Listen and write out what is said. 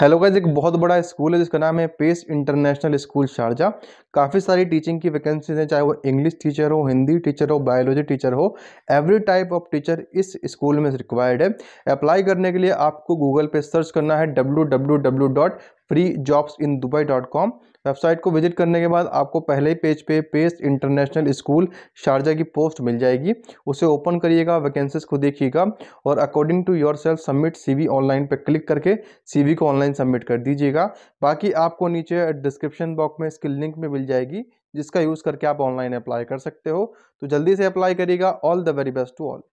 hello guys एक बहुत बड़ा स्कूल है जिसका नाम है पेस इंटरनेशनल स्कूल शारजा काफ़ी सारी टीचिंग की वैकेंसीज हैं चाहे वो इंग्लिश टीचर हो हिंदी टीचर हो बायोलॉजी टीचर हो एवरी टाइप ऑफ टीचर इस स्कूल में रिक्वायर्ड है अप्लाई करने के लिए आपको गूगल पे सर्च करना है W W W dot free jobs in Dubai dot com website को विजिट करने के बाद आपको पहले ही पेज पे पेस्ट इंटरनेशनल स्कूल शारजा की पोस्ट मिल जाएगी उसे ओपन करिएगा वैकेंसीज को देखिएगा और according to your self submit we online पर क्लिक करके वी को ऑनलाइन सबमिट कर दीजिएगा बाकी आपको नीचे डिस्क्रिप्शन बॉक्स में इसकी लिंक में मिल जाएगी जिसका यूज़ करके आप ऑनलाइन अप्लाई कर सकते हो तो जल्दी से अप्लाई करिएगा all the very best to all